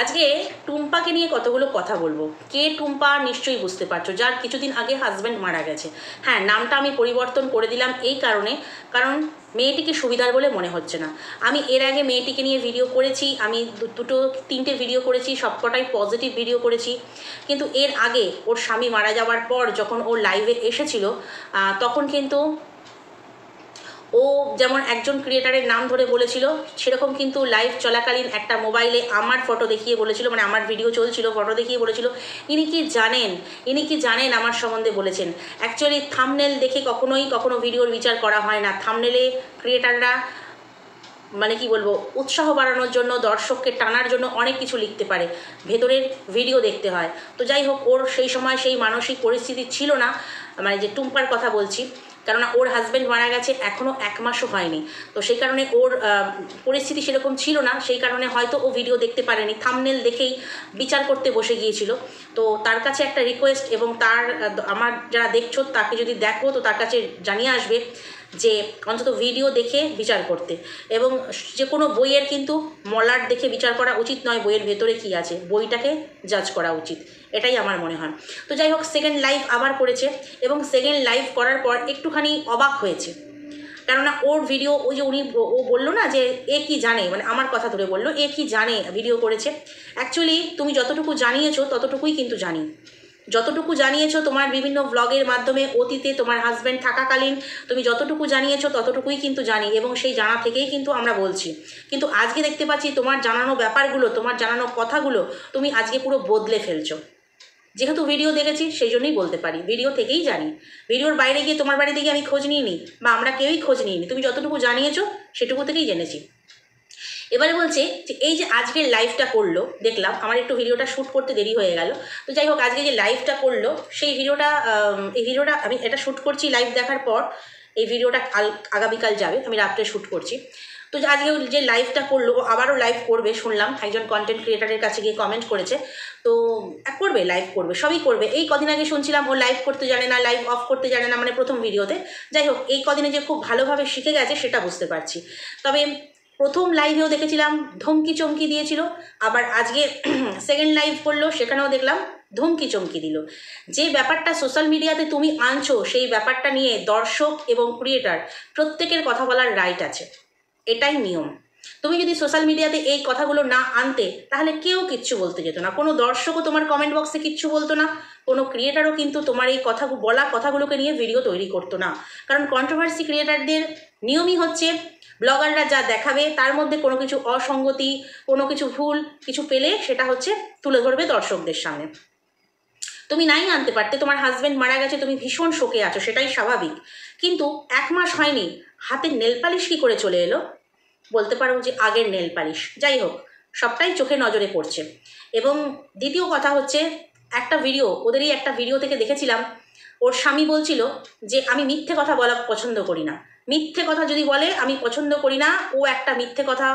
আজকে টুম্পাকে নিয়ে কতগুলো কথা বলবো কে টুম্পা নিশ্চয়ই বুঝতে পারছো যার কিছুদিন আগে হাজব্যান্ড মারা গেছে হ্যাঁ নামটা আমি পরিবর্তন করে দিলাম এই কারণে কারণ মেয়েটিকে সুবিধার বলে মনে হচ্ছে না আমি এর আগে মেয়েটিকে নিয়ে ভিডিও করেছি আমি দুটো তিনটে ভিডিও করেছি সবকটাই পজিটিভ ভিডিও করেছি কিন্তু এর আগে ওর স্বামী মারা যাওয়ার পর যখন ও লাইভে এসেছিল তখন কিন্তু ও যেমন একজন ক্রিয়েটারের নাম ধরে বলেছিল সেরকম কিন্তু লাইভ চলাকালীন একটা মোবাইলে আমার ফটো দেখিয়ে বলেছিল মানে আমার ভিডিও চলছিল ফটো দেখিয়ে বলেছিল ইনি কি জানেন ইনি কি জানেন আমার সম্বন্ধে বলেছেন অ্যাকচুয়ালি থামনেল দেখে কখনোই কখনো ভিডিওর বিচার করা হয় না থামনেলে ক্রিয়েটাররা মানে কি বলবো উৎসাহ বাড়ানোর জন্য দর্শককে টানার জন্য অনেক কিছু লিখতে পারে ভেতরের ভিডিও দেখতে হয় তো যাই হোক ওর সেই সময় সেই মানসিক পরিস্থিতি ছিল না মানে যে টুম্পার কথা বলছি কেননা ওর হাজব্যান্ড মারা গেছে এখনও এক মাসও হয়নি তো সেই কারণে ওর পরিস্থিতি সেরকম ছিল না সেই কারণে হয়তো ও ভিডিও দেখতে পারেনি থামনেল দেখেই বিচার করতে বসে গিয়েছিল তো তার কাছে একটা রিকোয়েস্ট এবং তার আমার যারা দেখছো তাকে যদি দেখো তো তার কাছে জানিয়ে আসবে যে অন্তত ভিডিও দেখে বিচার করতে এবং যে কোনো বইয়ের কিন্তু মলার দেখে বিচার করা উচিত নয় বইয়ের ভেতরে কি আছে বইটাকে জাজ করা উচিত এটাই আমার মনে হয় তো যাই হোক সেকেন্ড লাইভ আবার করেছে এবং সেকেন্ড লাইভ করার পর একটুখানি অবাক হয়েছে কেননা ওর ভিডিও ওই যে উনি ও বললো না যে এ কি জানে মানে আমার কথা ধরে বললো এ কি জানে ভিডিও করেছে অ্যাকচুয়ালি তুমি যতটুকু জানিয়েছো ততটুকুই কিন্তু জানি যতটুকু জানিয়েছো তোমার বিভিন্ন ব্লগের মাধ্যমে অতীতে তোমার হাজব্যান্ড থাকাকালীন তুমি যতটুকু জানিয়েছো ততটুকুই কিন্তু জানি এবং সেই জানা থেকেই কিন্তু আমরা বলছি কিন্তু আজকে দেখতে পাচ্ছি তোমার জানানো ব্যাপারগুলো তোমার জানানো কথাগুলো তুমি আজকে পুরো বদলে ফেলছো যেহেতু ভিডিও দেখেছি সেই জন্যই বলতে পারি ভিডিও থেকেই জানি ভিডিওর বাইরে গিয়ে তোমার বাড়িতে গিয়ে আমি খোঁজ নিয়ে নিই বা আমরা কেউই খোঁজ নিইনি তুমি যতটুকু জানিয়েছো সেটুকু থেকেই জেনেছি এবারে বলছে যে এই যে আজকের লাইভটা করলো দেখলাম আমার একটু ভিডিওটা শ্যুট করতে দেরি হয়ে গেল তো যাই হোক আজকে যে লাইভটা করলো সেই ভিডিওটা এই ভিডিওটা আমি এটা শ্যুট করছি লাইভ দেখার পর এই ভিডিওটা কাল আগামীকাল যাবে আমি রাত্রে শ্যুট করছি তো আজকে যে লাইভটা করলো আবারও লাইভ করবে শুনলাম একজন কন্টেন্ট ক্রিয়েটারের কাছে গিয়ে কমেন্ট করেছে তো করবে লাইভ করবে সবই করবে এই কদিন আগে শুনছিলাম ও লাইভ করতে জানে না লাইভ অফ করতে জানে না মানে প্রথম ভিডিওতে যাই হোক এই কদিনে যে খুব ভালোভাবে শিখে গেছে সেটা বুঝতে পারছি তবে প্রথম লাইভেও দেখেছিলাম ধমকি চমকি দিয়েছিল আবার আজকে সেকেন্ড লাইভ করলো সেখানেও দেখলাম ধমকি চমকি দিল যে ব্যাপারটা সোশ্যাল মিডিয়াতে তুমি আনছো সেই ব্যাপারটা নিয়ে দর্শক এবং ক্রিয়েটার প্রত্যেকের কথা বলার রাইট আছে এটাই নিয়ম তুমি যদি সোশ্যাল মিডিয়াতে এই কথাগুলো না আনতে তাহলে কেউ কিচ্ছু বলতে যেত না কোনো দর্শকও তোমার কমেন্ট বক্সে কিচ্ছু বলতো না কোনো ক্রিয়েটারও কিন্তু তোমার এই কথা বলা কথাগুলোকে নিয়ে ভিডিও তৈরি করতো না কারণ কন্ট্রোভার্সি ক্রিয়েটারদের নিয়মই হচ্ছে ব্লগাররা যা দেখাবে তার মধ্যে কোনো কিছু অসঙ্গতি কোনো কিছু ভুল কিছু পেলে সেটা হচ্ছে তুলে ধরবে দর্শকদের সামনে তুমি নাই আনতে পারতে তোমার হাজব্যান্ড মারা গেছে তুমি ভীষণ শোকে আছো সেটাই স্বাভাবিক কিন্তু এক মাস হয়নি হাতের নেলপালিশ কী করে চলে এলো বলতে পারো যে আগের নেল পালিশ যাই হোক সবটাই চোখে নজরে পড়ছে এবং দ্বিতীয় কথা হচ্ছে একটা ভিডিও ওদেরই একটা ভিডিও থেকে দেখেছিলাম ওর স্বামী বলছিল যে আমি মিথ্যে কথা বলা পছন্দ করি না মিথ্যে কথা যদি বলে আমি পছন্দ করি না ও একটা মিথ্যে কথা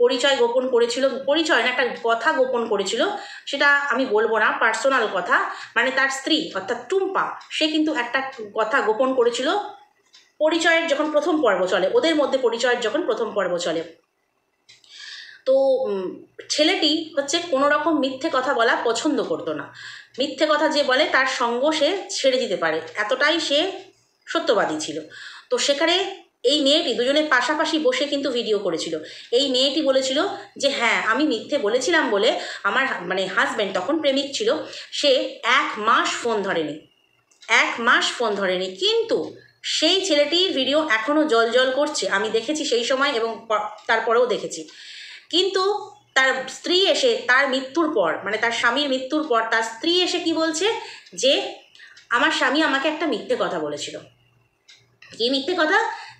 পরিচয় গোপন করেছিল পরিচয় না একটা কথা গোপন করেছিল সেটা আমি বলবো না পার্সোনাল কথা মানে তার স্ত্রী অর্থাৎ টুম্পা সে কিন্তু একটা কথা গোপন করেছিল পরিচয়ের যখন প্রথম পর্ব চলে ওদের মধ্যে পরিচয়ের যখন প্রথম পর্ব চলে তো ছেলেটি হচ্ছে কোনো রকম মিথ্যে কথা বলা পছন্দ করতো না মিথ্যে কথা যে বলে তার সঙ্গ সে ছেড়ে দিতে পারে এতটাই সে সত্যবাদী ছিল তো সেখানে এই মেয়েটি দুজনে পাশাপাশি বসে কিন্তু ভিডিও করেছিল এই মেয়েটি বলেছিল যে হ্যাঁ আমি মিথ্যে বলেছিলাম বলে আমার মানে হাজব্যান্ড তখন প্রেমিক ছিল সে এক মাস ফোন ধরেনি এক মাস ফোন ধরেনি কিন্তু সেই ছেলেটি ভিডিও এখনও জল জল করছে আমি দেখেছি সেই সময় এবং তারপরেও দেখেছি কিন্তু তার স্ত্রী এসে তার মৃত্যুর পর মানে তার স্বামীর মৃত্যুর পর তার স্ত্রী এসে কি বলছে যে আমার স্বামী আমাকে একটা মিথ্যে কথা বলেছিল কি মিথ্যে কথা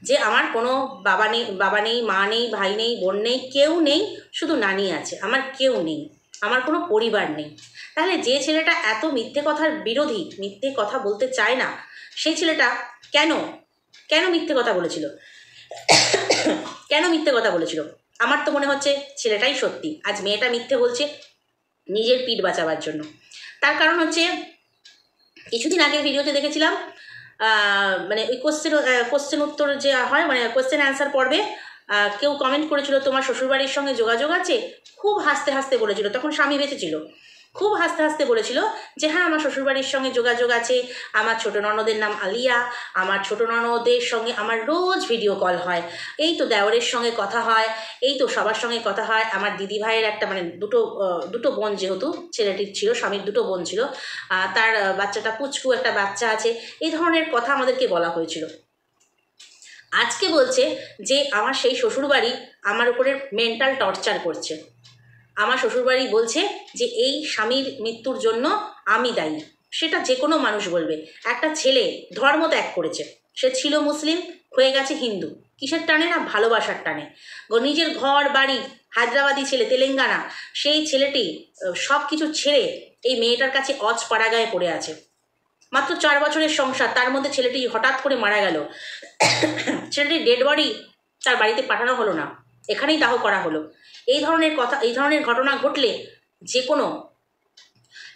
যে আমার কোনো বাবা নেই বাবা নেই মা নেই ভাই নেই বোন নেই কেউ নেই শুধু নানি আছে আমার কেউ নেই আমার কোনো পরিবার নেই তাহলে যে ছেলেটা এত মিথ্যে কথার বিরোধী মিথ্যে কথা বলতে চায় না সেই ছেলেটা কেন কেন মিথ্যে কথা বলেছিল কেন মিথ্যে কথা বলেছিল আমার তো মনে হচ্ছে ছেলেটাই সত্যি আজ মেয়েটা মিথ্যে বলছে নিজের পিঠ বাঁচাবার জন্য তার কারণ হচ্ছে কিছুদিন আগের ভিডিওতে দেখেছিলাম মানে ওই কোশ্চেন কোশ্চেন উত্তর যে হয় মানে কোশ্চেন অ্যান্সার পর্বে কেউ কমেন্ট করেছিল তোমার শ্বশুরবাড়ির সঙ্গে যোগাযোগ আছে খুব হাসতে হাসতে বলেছিল তখন স্বামী বেঁচেছিল খুব হাসতে হাসতে বলেছিল যে হ্যাঁ আমার শ্বশুরবাড়ির সঙ্গে যোগাযোগ আছে আমার ছোট ননদের নাম আলিয়া আমার ছোট ননদের সঙ্গে আমার রোজ ভিডিও কল হয় এই তো দেওরের সঙ্গে কথা হয় এই তো সবার সঙ্গে কথা হয় আমার দিদি ভাইয়ের একটা মানে দুটো দুটো বোন যেহেতু ছেলেটির ছিল স্বামীর দুটো বোন ছিল তার বাচ্চাটা পুচকু একটা বাচ্চা আছে এই ধরনের কথা আমাদেরকে বলা হয়েছিল আজকে বলছে যে আমার সেই শ্বশুরবাড়ি আমার উপরে মেন্টাল টর্চার করছে আমার শ্বশুরবাড়ি বলছে যে এই স্বামীর মৃত্যুর জন্য আমি দায়ী সেটা যে কোনো মানুষ বলবে একটা ছেলে ধর্ম ত্যাগ করেছে সে ছিল মুসলিম হয়ে গেছে হিন্দু কিসের টানে না ভালোবাসার টানে নিজের ঘর বাড়ি হায়দ্রাবাদি ছেলে তেলেঙ্গানা সেই ছেলেটি সব কিছু ছেড়ে এই মেয়েটার কাছে অজ পাড়াগায়ে পড়ে আছে মাত্র চার বছরের সংসার তার মধ্যে ছেলেটি হঠাৎ করে মারা গেল ছেলেটির ডেড বডি তার বাড়িতে পাঠানো হলো না এখানেই দাহ করা হলো এই ধরনের কথা এই ধরনের ঘটনা ঘটলে যে কোনো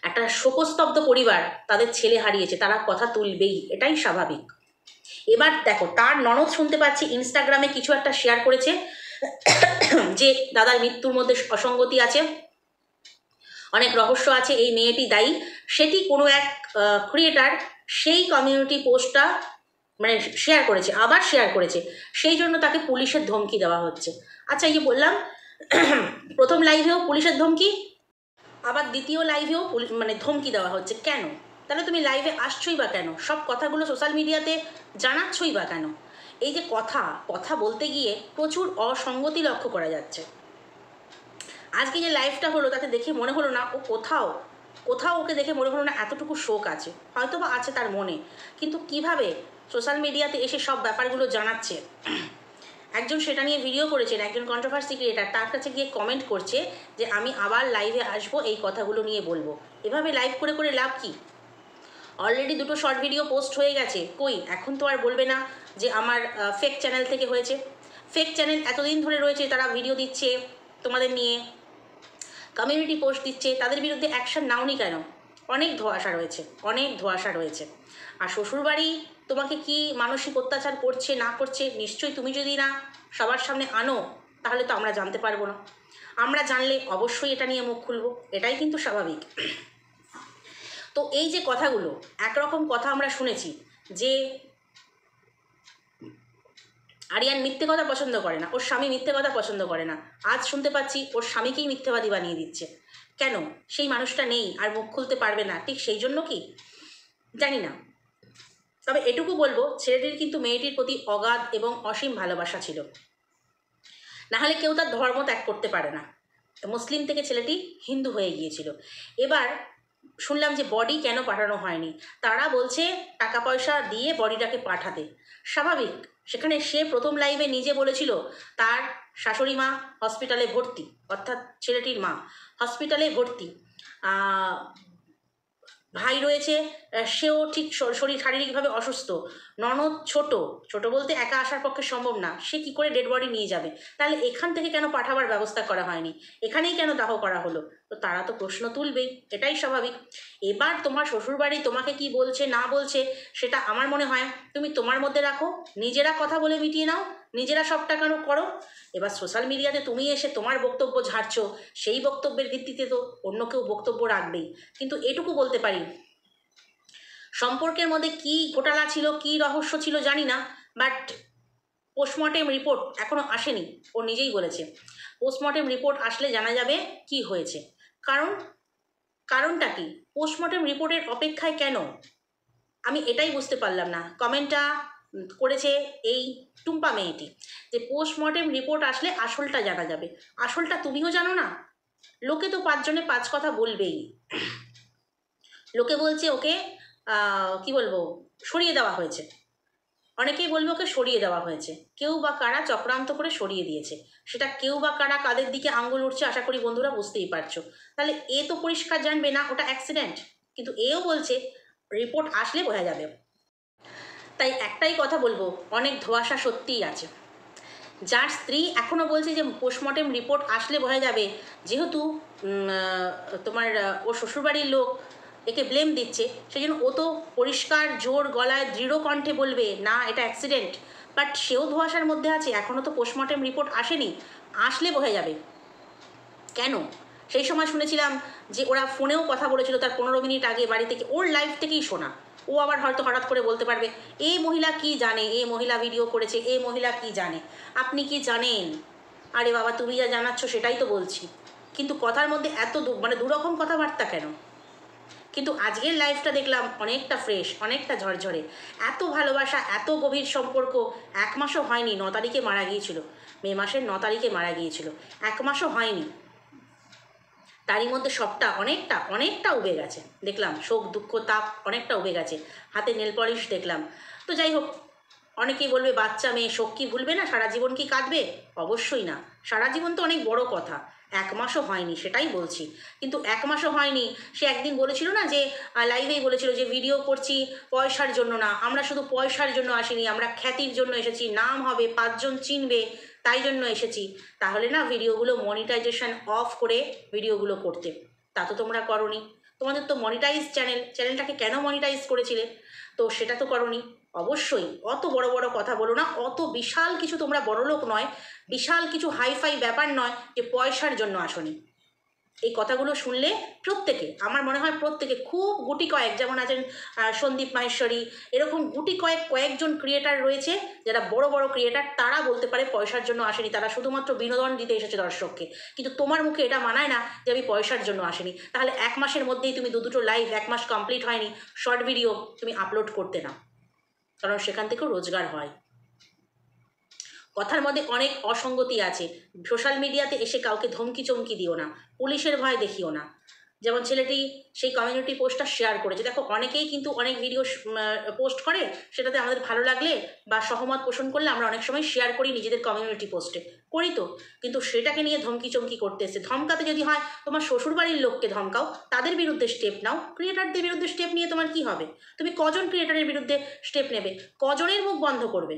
একটা শোকস্তব্ধ পরিবার তাদের ছেলে হারিয়েছে তারা কথা তুলবেই এটাই স্বাভাবিক এবার দেখো তার ননদ শুনতে পাচ্ছি ইনস্টাগ্রামে কিছু একটা শেয়ার করেছে যে দাদার মৃত্যুর মধ্যে অসঙ্গতি আছে অনেক রহস্য আছে এই মেয়েটি দায়ী সেটি কোনো এক ক্রিয়েটার সেই কমিউনিটি পোস্টটা মানে শেয়ার করেছে আবার শেয়ার করেছে সেই জন্য তাকে পুলিশের ধমকি দেওয়া হচ্ছে আচ্ছা ইয়ে বললাম প্রথম লাইভেও পুলিশের ধমকি আবার দ্বিতীয় লাইভেও পুলিশ মানে ধমকি দেওয়া হচ্ছে কেন তাহলে তুমি লাইভে আসছোই বা কেন সব কথাগুলো সোশ্যাল মিডিয়াতে জানাচ্ছই বা কেন এই যে কথা কথা বলতে গিয়ে প্রচুর অসঙ্গতি লক্ষ্য করা যাচ্ছে আজকে যে লাইভটা হলো তাতে দেখে মনে হলো না ও কোথাও কোথাও ওকে দেখে মনে হলো না এতটুকু শোক আছে হয়তো বা আছে তার মনে কিন্তু কিভাবে সোশ্যাল মিডিয়াতে এসে সব ব্যাপারগুলো জানাচ্ছে একজন সেটা নিয়ে ভিডিও করেছেন একজন কন্ট্রোভার্সি ক্রিয়েটার তার কাছে গিয়ে কমেন্ট করছে যে আমি আবার লাইভে আসবো এই কথাগুলো নিয়ে বলবো এভাবে লাইভ করে করে লাভ কি অলরেডি দুটো শর্ট ভিডিও পোস্ট হয়ে গেছে কই এখন তো আর বলবে না যে আমার ফেক চ্যানেল থেকে হয়েছে ফেক চ্যানেল এতদিন ধরে রয়েছে তারা ভিডিও দিচ্ছে তোমাদের নিয়ে কমিউনিটি পোস্ট দিচ্ছে তাদের বিরুদ্ধে অ্যাকশান নাওনি কেন অনেক ধোয়াশা রয়েছে অনেক ধোয়াশা রয়েছে আর শ্বশুরবাড়ি তোমাকে কি মানসিক অত্যাচার করছে না করছে নিশ্চয়ই তুমি যদি না সবার সামনে আনো তাহলে তো আমরা জানতে পারবো না আমরা জানলে অবশ্যই এটা নিয়ে মুখ খুলবো এটাই কিন্তু স্বাভাবিক তো এই যে কথাগুলো একরকম কথা আমরা শুনেছি যে আরিয়ান মিথ্যে কথা পছন্দ করে না ওর স্বামী মিথ্যে কথা পছন্দ করে না আজ শুনতে পাচ্ছি ওর স্বামীকেই মিথ্যেবাদী বানিয়ে দিচ্ছে কেন সেই মানুষটা নেই আর মুখ খুলতে পারবে না ঠিক সেই জন্য কি জানি না তবে এটুকু বলবো ছেলেটির কিন্তু মেয়েটির প্রতি অগাধ এবং অসীম ভালোবাসা ছিল নাহলে কেউ তার ধর্ম ত্যাগ করতে পারে না মুসলিম থেকে ছেলেটি হিন্দু হয়ে গিয়েছিল এবার শুনলাম যে বডি কেন পাঠানো হয়নি তারা বলছে টাকা পয়সা দিয়ে বডিটাকে পাঠাতে স্বাভাবিক সেখানে সে প্রথম লাইভে নিজে বলেছিল তার শাশুড়ি মা হসপিটালে ভর্তি অর্থাৎ ছেলেটির মা হসপিটালে ভর্তি ভাই রয়েছে সেও ঠিক শরীর শারীরিকভাবে অসুস্থ ননদ ছোট ছোট বলতে একা আসার পক্ষে সম্ভব না সে কি করে ডেড বডি নিয়ে যাবে তাহলে এখান থেকে কেন পাঠাবার ব্যবস্থা করা হয়নি এখানেই কেন দাহ করা হলো তো তারা তো প্রশ্ন তুলবেই এটাই স্বাভাবিক এবার তোমার শ্বশুরবাড়ি তোমাকে কি বলছে না বলছে সেটা আমার মনে হয় তুমি তোমার মধ্যে রাখো নিজেরা কথা বলে মিটিয়ে নাও নিজেরা সবটা কেন করো এবার সোশ্যাল মিডিয়াতে তুমি এসে তোমার বক্তব্য ঝাড়ছ সেই বক্তব্যের ভিত্তিতে তো অন্য কেউ বক্তব্য রাখবেই কিন্তু এটুকু বলতে পারি সম্পর্কের মধ্যে কি ঘোটালা ছিল কি রহস্য ছিল জানি না বাট পোস্টমর্টেম রিপোর্ট এখনও আসেনি ও নিজেই বলেছে পোস্টমর্টেম রিপোর্ট আসলে জানা যাবে কি হয়েছে কারণ কারণটা কি পোস্টমর্টেম রিপোর্টের অপেক্ষায় কেন আমি এটাই বুঝতে পারলাম না কমেন্টটা করেছে এই টুম্পা মেয়েটি যে পোস্টমর্টেম রিপোর্ট আসলে আসলটা জানা যাবে আসলটা তুমিও জানো না লোকে তো পাঁচজনে পাঁচ কথা বলবেই লোকে বলছে ওকে কি বলবো সরিয়ে দেওয়া হয়েছে অনেকেই বলবে ওকে সরিয়ে দেওয়া হয়েছে কেউ বা কারা চক্রান্ত করে সরিয়ে দিয়েছে সেটা কেউ বা কারা কাদের দিকে আঙুল উঠছে আশা করি বন্ধুরা বুঝতেই পারছো তাহলে এ তো পরিষ্কার জানবে না ওটা অ্যাক্সিডেন্ট কিন্তু এও বলছে রিপোর্ট আসলে বোঝা যাবে তাই একটাই কথা বলবো অনেক ধোয়াশা সত্যিই আছে যার স্ত্রী এখনও বলছে যে পোস্টমর্টেম রিপোর্ট আসলে বোঝা যাবে যেহেতু তোমার ও শ্বশুরবাড়ির লোক একে ব্লেম দিচ্ছে সেই জন্য ও তো পরিষ্কার জোর গলায় দৃঢ় কণ্ঠে বলবে না এটা অ্যাক্সিডেন্ট বাট সেও ধোয়াশার মধ্যে আছে এখনও তো পোস্টমর্টেম রিপোর্ট আসেনি আসলে বোঝা যাবে কেন সেই সময় শুনেছিলাম যে ওরা ফোনেও কথা বলেছিল তার পনেরো মিনিট আগে বাড়ি থেকে ওর লাইফ থেকেই শোনা ও আবার হয়তো হঠাৎ করে বলতে পারবে এই মহিলা কি জানে এই মহিলা ভিডিও করেছে এই মহিলা কি জানে আপনি কি জানেন আরে বাবা তুমি যা জানাচ্ছ সেটাই তো বলছি কিন্তু কথার মধ্যে এত মানে দুরকম কথাবার্তা কেন কিন্তু আজকের লাইফটা দেখলাম অনেকটা ফ্রেশ অনেকটা ঝরঝরে এত ভালোবাসা এত গভীর সম্পর্ক এক মাসও হয়নি ন তারিখে মারা গিয়েছিল মে মাসের ন তারিখে মারা গিয়েছিল এক মাসও হয়নি তারই মধ্যে সবটা অনেকটা অনেকটা উবে গেছে দেখলাম শোক দুঃখ তাপ অনেকটা উবে গেছে হাতে নেল পলিশ দেখলাম তো যাই হোক অনেকেই বলবে বাচ্চা মেয়ে শোক কি ভুলবে না সারা জীবন কি কাঁদবে অবশ্যই না সারা জীবন তো অনেক বড় কথা এক মাসও হয়নি সেটাই বলছি কিন্তু এক মাসও হয়নি সে একদিন বলেছিল না যে লাইভেই বলেছিল যে ভিডিও করছি পয়সার জন্য না আমরা শুধু পয়সার জন্য আসিনি আমরা খ্যাতির জন্য এসেছি নাম হবে পাঁচজন চিনবে তাই জন্য এসেছি তাহলে না ভিডিওগুলো মনিটাইজেশন অফ করে ভিডিওগুলো করতে তা তো তোমরা করনি তোমাদের তো মনিটাইজ চ্যানেল চ্যানেলটাকে কেন মনিটাইজ করেছিলে তো সেটা তো করনি অবশ্যই অত বড় বড় কথা বলো না অত বিশাল কিছু তোমরা বড়লোক নয় বিশাল কিছু হাইফাই ব্যাপার নয় যে পয়সার জন্য আসনি এই কথাগুলো শুনলে প্রত্যেকে আমার মনে হয় প্রত্যেকে খুব গুটি কয়েক যেমন আছেন সন্দীপ মাহেশ্বরী এরকম গুটি কয়েক কয়েকজন ক্রিয়েটার রয়েছে যারা বড় বড় ক্রিয়েটার তারা বলতে পারে পয়সার জন্য আসেনি তারা শুধুমাত্র বিনোদন দিতে এসেছে দর্শককে কিন্তু তোমার মুখে এটা মানায় না যে আমি পয়সার জন্য আসেনি তাহলে এক মাসের মধ্যেই তুমি দু দুটো লাইভ এক মাস কমপ্লিট হয়নি শর্ট ভিডিও তুমি আপলোড করতে না কারণ সেখান থেকেও রোজগার হয় কথার মধ্যে অনেক অসঙ্গতি আছে সোশ্যাল মিডিয়াতে এসে কাউকে ধমকি চমকি দিও না পুলিশের ভয় দেখিও না যেমন ছেলেটি সেই কমিউনিটি পোস্টটা শেয়ার করেছে দেখো অনেকেই কিন্তু অনেক ভিডিও পোস্ট করে সেটাতে আমাদের ভালো লাগলে বা সহমত পোষণ করলে আমরা অনেক সময় শেয়ার করি নিজেদের কমিউনিটি পোস্টে করি তো কিন্তু সেটাকে নিয়ে ধমকি চমকি করতে এসে ধমকাতে যদি হয় তোমার শ্বশুরবাড়ির লোককে ধমকাও তাদের বিরুদ্ধে স্টেপ নাও ক্রিয়েটারদের বিরুদ্ধে স্টেপ নিয়ে তোমার কি হবে তুমি কজন ক্রিয়েটারের বিরুদ্ধে স্টেপ নেবে কজনের মুখ বন্ধ করবে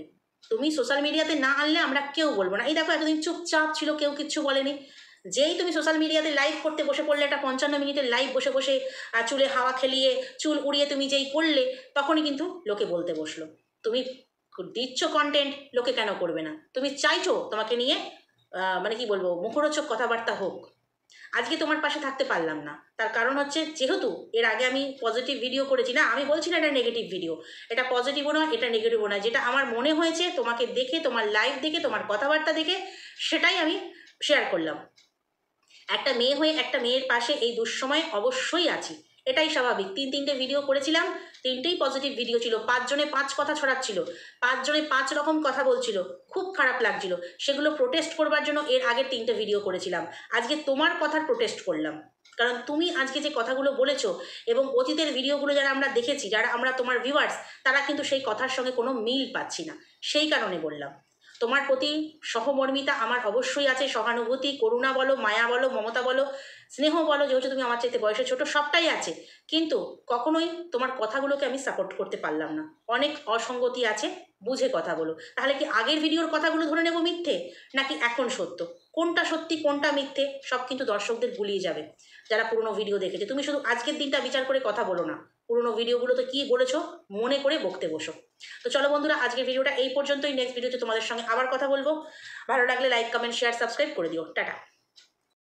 তুমি সোশ্যাল মিডিয়াতে না আনলে আমরা কেউ বলবো না এই দেখো এতদিন চুপচাপ ছিল কেউ কিচ্ছু বলেনি যেই তুমি সোশ্যাল মিডিয়াতে লাইভ করতে বসে পড়লে একটা পঞ্চান্ন মিনিটের লাইভ বসে বসে চুলে হাওয়া খেলিয়ে চুল উড়িয়ে তুমি যেই করলে তখনই কিন্তু লোকে বলতে বসলো তুমি দিচ্ছ কন্টেন্ট লোকে কেন করবে না তুমি চাইছো তোমাকে নিয়ে মানে কি বলবো মুখরোচক কথাবার্তা হোক আজকে তোমার পাশে থাকতে পারলাম না তার কারণ হচ্ছে যেহেতু এর আগে আমি পজিটিভ ভিডিও করেছি না আমি বলছি না এটা নেগেটিভ ভিডিও এটা পজিটিভও নয় এটা নেগেটিভও নয় যেটা আমার মনে হয়েছে তোমাকে দেখে তোমার লাইভ দেখে তোমার কথাবার্তা দেখে সেটাই আমি শেয়ার করলাম একটা মেয়ে হয়ে একটা মেয়ের পাশে এই দুঃসময়ে অবশ্যই আছি এটাই স্বাভাবিক তিন তিনটে ভিডিও করেছিলাম তিনটেই পজিটিভ ভিডিও ছিল পাঁচজনে পাঁচ কথা ছড়াচ্ছিল পাঁচজনে পাঁচ রকম কথা বলছিল খুব খারাপ লাগছিল সেগুলো প্রোটেস্ট করবার জন্য এর আগে তিনটে ভিডিও করেছিলাম আজকে তোমার কথার প্রোটেস্ট করলাম কারণ তুমি আজকে যে কথাগুলো বলেছো এবং অতীতের ভিডিওগুলো যারা আমরা দেখেছি যারা আমরা তোমার ভিউয়ার্স তারা কিন্তু সেই কথার সঙ্গে কোনো মিল পাচ্ছি না সেই কারণে বললাম তোমার প্রতি সহমর্মিতা আমার অবশ্যই আছে সহানুভূতি করুণা বলো মায়া বলো মমতা বলো স্নেহ বলো যেহেতু তুমি আমার চাইতে বয়সে ছোট সবটাই আছে কিন্তু কখনোই তোমার কথাগুলোকে আমি সাপোর্ট করতে পারলাম না অনেক অসঙ্গতি আছে বুঝে কথা বলো তাহলে কি আগের ভিডিওর কথাগুলো ধরে নেব মিথ্যে নাকি এখন সত্য কোনটা সত্যি কোনটা মিথ্যে সব কিন্তু দর্শকদের ভুলিয়ে যাবে যারা পুরনো ভিডিও দেখেছে তুমি শুধু আজকের দিনটা বিচার করে কথা বলো না পুরোনো ভিডিওগুলোতে কী বলেছো মনে করে বকতে বসো তো চলো বন্ধুরা আজকের ভিডিওটা এই পর্যন্তই নেক্সট ভিডিওতে তোমাদের সঙ্গে আবার কথা বলবো ভালো লাগলে লাইক কমেন্ট শেয়ার সাবস্ক্রাইব করে দিও টাটা